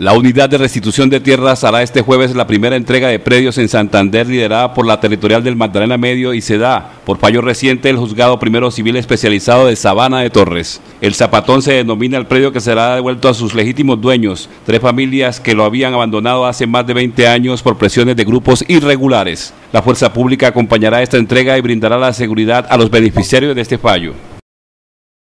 La unidad de restitución de tierras hará este jueves la primera entrega de predios en Santander liderada por la territorial del Magdalena Medio y se da por fallo reciente el juzgado primero civil especializado de Sabana de Torres. El zapatón se denomina el predio que será devuelto a sus legítimos dueños, tres familias que lo habían abandonado hace más de 20 años por presiones de grupos irregulares. La fuerza pública acompañará esta entrega y brindará la seguridad a los beneficiarios de este fallo.